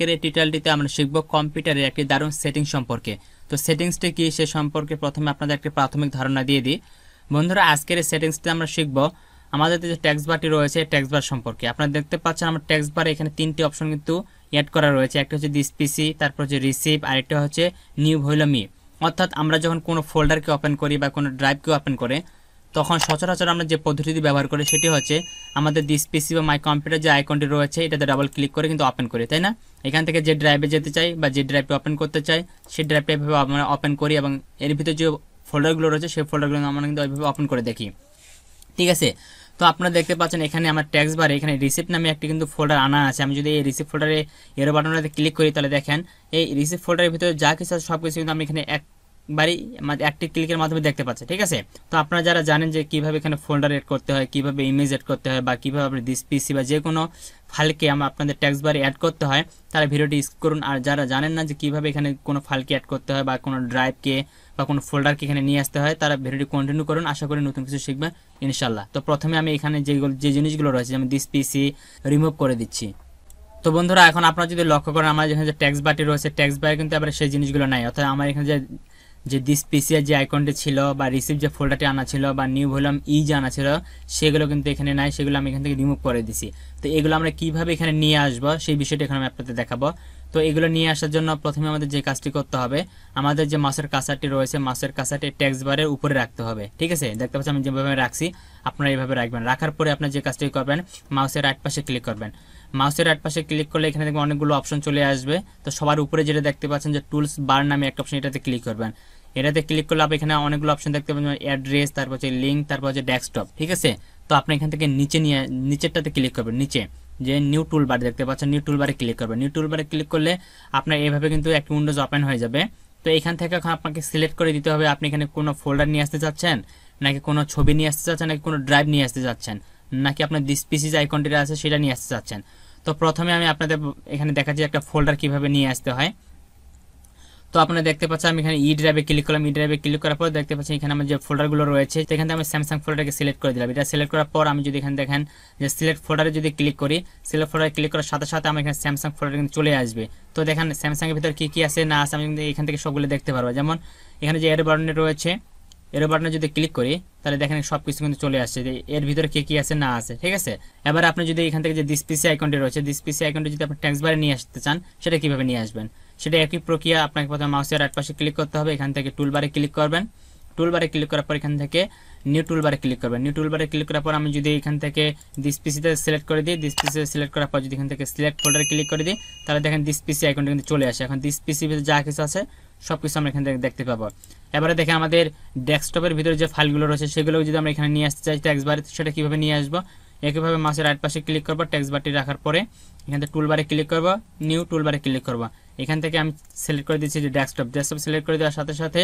আজকের এই টিটালটিতে আমরা শিখব কম্পিউটারের একটি দারুণ সেটিং সম্পর্কে তো সেটিংসটি কী সে সম্পর্কে প্রথমে আপনাদের একটি প্রাথমিক ধারণা দিয়ে দিই বন্ধুরা আজকের এই সেটিংসটি আমরা শিখব আমাদের যে ট্যাক্স বারটি রয়েছে ট্যাক্স বার সম্পর্কে আপনারা দেখতে পাচ্ছেন আমার ট্যাক্স বারে এখানে তিনটি অপশন কিন্তু অ্যাড করা রয়েছে একটা হচ্ছে ডিসপিসি তারপর হচ্ছে রিসিভ আরেকটা হচ্ছে নিউ ভৈলমি অর্থাৎ আমরা যখন কোনো ফোল্ডারকে ওপেন করি বা কোনো ড্রাইভকে ওপেন করে তখন সচরাচর আমরা যে পদ্ধতিটি ব্যবহার করি সেটি হচ্ছে আমাদের দিস পিসি বা মাই কম্পিউটার যে আইকনটি রয়েছে এটাতে ডাবল ক্লিক করে কিন্তু ওপেন করি তাই না এখান থেকে যে ড্রাইভে যেতে চাই বা যে ড্রাইভটি ওপেন করতে চাই সেই ড্রাইভটি এভাবে আমরা ওপেন করি এবং এর ভিতরে যে ফোল্ডারগুলো রয়েছে সেই ফোল্ডারগুলো আমরা কিন্তু ওইভাবে ওপেন করে দেখি ঠিক আছে তো আপনারা দেখতে পাচ্ছেন এখানে আমার ট্যাক্স বারে এখানে রিসিপ্ট নামে একটি কিন্তু ফোল্ডার আনা আছে আমি যদি এই রিসিপ্ট ফোল্ডারে এরো বাটনটাতে ক্লিক করি তাহলে দেখেন এই রিসিপ্ট ফোল্ডারের ভিতরে যা কিছু আছে সব কিছু কিন্তু আমি এখানে এক বাড়ি একটি ক্লিকের মাধ্যমে দেখতে পাচ্ছে ঠিক আছে তো আপনারা যারা জানেন যে কিভাবে এখানে ফোল্ডার এড করতে হয় কিভাবে ইমেজ এড করতে হয় বা কীভাবে আপনি ডিসপিসি পিসি বা যে কোনো ফাইলকে আমরা আপনাদের ট্যাক্স বারে অ্যাড করতে হয় তারা ভিডিওটি স্কিপ করুন আর যারা জানেন না যে কিভাবে এখানে কোনো ফাইলকে অ্যাড করতে হয় বা কোনো ড্রাইভকে বা কোনো ফোল্ডারকে এখানে নিয়ে আসতে হয় তারা ভিডিওটি কন্টিনিউ করুন আশা করি নতুন কিছু শিখবেন ইনশাল্লাহ তো প্রথমে আমি এখানে যেগুলো যে জিনিসগুলো রয়েছে যেমন দিস পিসি রিমুভ করে দিচ্ছি তো বন্ধুরা এখন আপনারা যদি লক্ষ্য করেন আমার এখানে যে ট্যাক্স বাটি রয়েছে ট্যাক্স বাই কিন্তু আবার সেই জিনিসগুলো নাই অর্থাৎ আমার এখানে যে যে দিস পিসিআর যে আইকনটি ছিল বা রিসিভ যে ফোল্ডারটি আনা ছিল বা নিউ ভলিউম ই যে আনা ছিল সেগুলো কিন্তু এখানে নাই সেগুলো আমি এখান থেকে রিমুভ করে দিছি তো এগুলো আমরা কিভাবে এখানে নিয়ে আসবো সেই বিষয়টি এখানে আমি আপনাদের দেখাবো তো এগুলো নিয়ে আসার জন্য প্রথমে আমাদের যে কাজটি করতে হবে আমাদের যে মাছের কাঁচাটি রয়েছে মাছের কাঁচাটি ট্যাক্স বারের উপরে রাখতে হবে ঠিক আছে দেখতে পাচ্ছি আমি যেভাবে রাখছি আপনারা এইভাবে রাখবেন রাখার পরে আপনার যে কাজটি করবেন মাউসের রাইট পাশে ক্লিক করবেন মাউসের রাইট পাশে ক্লিক করলে এখানে দেখবেন অনেকগুলো অপশন চলে আসবে তো সবার উপরে যেটা দেখতে পাচ্ছেন যে টুলস বার নামে একটা অপশন এটাতে ক্লিক করবেন এটাতে ক্লিক করলে আপনি এখানে অনেকগুলো অপশন দেখতে পাবেন অ্যাড্রেস তারপর হচ্ছে লিঙ্ক তারপর হচ্ছে ডেস্কটপ ঠিক আছে তো আপনি এখান থেকে নিচে নিয়ে নিচেরটাতে ক্লিক করবেন নিচে যে নিউ টুল বার দেখতে পাচ্ছেন নিউ টুল বারে ক্লিক করবেন নিউ টুল বারে ক্লিক করলে আপনার এভাবে কিন্তু একটি উইন্ডোজ ওপেন হয়ে যাবে তো এখান থেকে এখন আপনাকে সিলেক্ট করে দিতে হবে আপনি এখানে কোনো ফোল্ডার নিয়ে আসতে চাচ্ছেন নাকি কোনো ছবি নিয়ে আসতে চাচ্ছেন নাকি কোনো ড্রাইভ নিয়ে আসতে চাচ্ছেন নাকি আপনার দিস যে আইকনটি আছে সেটা নিয়ে আসতে চাচ্ছেন তো প্রথমে আমি আপনাদের এখানে দেখাচ্ছি একটা ফোল্ডার কিভাবে নিয়ে আসতে হয় তো আপনারা দেখতে পাচ্ছেন আমি এখানে ই ড্রাইভে ক্লিক করলাম ই ড্রাইভে ক্লিক করার পর দেখতে পাচ্ছি এখানে আমার যে ফোল্ডারগুলো রয়েছে সেখান থেকে আমি স্যামসাং ফোল্ডারকে সিলেক্ট করে দিলাম এটা সিলেক্ট করার পর আমি যদি এখানে দেখেন যে সিলেক্ট ফোল্ডারে যদি ক্লিক করি সিলেক্ট ফোল্ডারে ক্লিক করার সাথে সাথে আমার এখানে স্যামসাং ফোল্ডার কিন্তু চলে আসবে তো দেখেন স্যামসাংয়ের ভিতরে কী কী আছে না আছে আমি কিন্তু এখান থেকে সবগুলো দেখতে পারবো যেমন এখানে যে এর বাটনে রয়েছে এর বাটনে যদি ক্লিক করি তাহলে দেখেন সব কিছু কিন্তু চলে আসছে এর ভিতরে কী কী আছে না আছে ঠিক আছে এবার আপনি যদি এখান থেকে যে ডিসপিসি আইকনটি রয়েছে ডিসপিসি আইকনটি যদি আপনি ট্যাক্স বারে নিয়ে আসতে চান সেটা কীভাবে নিয়ে আসবেন সেটা একই প্রক্রিয়া আপনাকে প্রথমে মাউসের রাইট পাশে ক্লিক করতে হবে এখান থেকে টুলবারে ক্লিক করবেন টুলবারে ক্লিক করার পর এখান থেকে নিউ টুলবারে ক্লিক করবেন নিউ টুলবারে ক্লিক করার পর আমি যদি এখান থেকে ডিসপিসিতে সিলেক্ট করে দিই ডিসপিসি সিলেক্ট করার পর যদি এখান থেকে সিলেক্ট ফোল্ডারে ক্লিক করে দিই তাহলে দেখেন ডিসপিসি আইকনটা কিন্তু চলে আসে এখন ডিসপিসি ভিতরে যা কিছু আছে সব কিছু আমরা এখান থেকে দেখতে পাবো এবারে দেখে আমাদের ডেস্কটপের ভিতরে যে ফাইলগুলো রয়েছে সেগুলো যদি আমরা এখানে নিয়ে আসতে চাই ট্যাক্স বারে সেটা কীভাবে নিয়ে আসবো একইভাবে মাছের রাইট পাশে ক্লিক করবো টেক্স বারটি রাখার পরে এখান থেকে টুলবারে ক্লিক করবো নিউ টুলবারে ক্লিক করবো এখান থেকে আমি সিলেক্ট করে দিচ্ছি যে ডেস্কটপ ডেস্কটপ সিলেক্ট করে দেওয়ার সাথে সাথে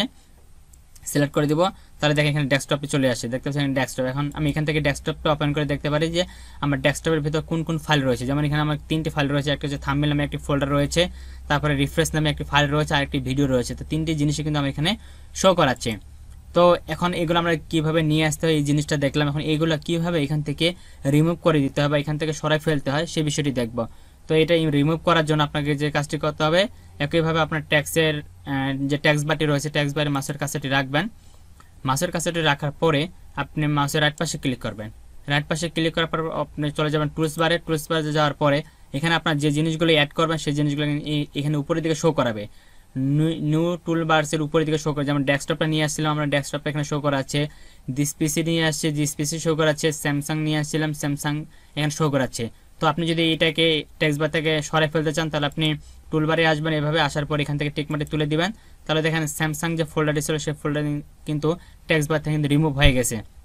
সিলেক্ট করে দিব তাহলে দেখে এখানে ডেস্কটপে চলে আসে দেখতে পাচ্ছি ডেস্কটপ এখন আমি এখান থেকে ডেস্কটপটা ওপেন করে দেখতে পারি যে আমার ডেস্কটপের ভিতর কোন কোন ফাইল রয়েছে যেমন এখানে আমার তিনটি ফাইল রয়েছে একটা হচ্ছে থাম্বেল নামে একটি ফোল্ডার রয়েছে তারপরে রিফ্রেশ নামে একটি ফাইল রয়েছে আর একটি ভিডিও রয়েছে তো তিনটি জিনিসই কিন্তু আমার এখানে শো করাচ্ছে তো এখন এগুলো আমরা কিভাবে নিয়ে আসতে হয় এই জিনিসটা দেখলাম এখন এইগুলো কিভাবে এখান থেকে রিমুভ করে দিতে হবে বা এখান থেকে সরাই ফেলতে হয় সে বিষয়টি দেখব তো এটা রিমুভ করার জন্য আপনাকে যে কাজটি করতে হবে একইভাবে আপনার ট্যাক্সের যে ট্যাক্স বাটি রয়েছে ট্যাক্স বাটি মাসের কাছেটি রাখবেন মাছের কাছেটি রাখার পরে আপনি মাসের রাইট পাশে ক্লিক করবেন রাইট পাশে ক্লিক করার পর আপনি চলে যাবেন টুলস বারে টুলস বারে যাওয়ার পরে এখানে আপনার যে জিনিসগুলো অ্যাড করবেন সেই জিনিসগুলো এখানে উপরের দিকে শো করাবে নিউ টুল বার্সের উপরের দিকে শো করে যেমন ডেস্কটপটা নিয়ে আসছিলাম আমরা ডেস্কটপটা এখানে শো করাচ্ছে দিস পিসি নিয়ে আসছে ডিসপিসি শো করাচ্ছে স্যামসাং নিয়ে আসছিলাম স্যামসাং এখানে শো করাচ্ছে তো আপনি যদি এটাকে টেক্সট বার থেকে সরাই ফেলতে চান তাহলে আপনি টুলবারে আসবেন এভাবে আসার পর এখান থেকে মাটি তুলে দিবেন তাহলে দেখেন স্যামসাং যে ফোল্ডারটি ছিল সেই ফোল্ডার কিন্তু টেক্সট বার থেকে কিন্তু রিমুভ হয়ে গেছে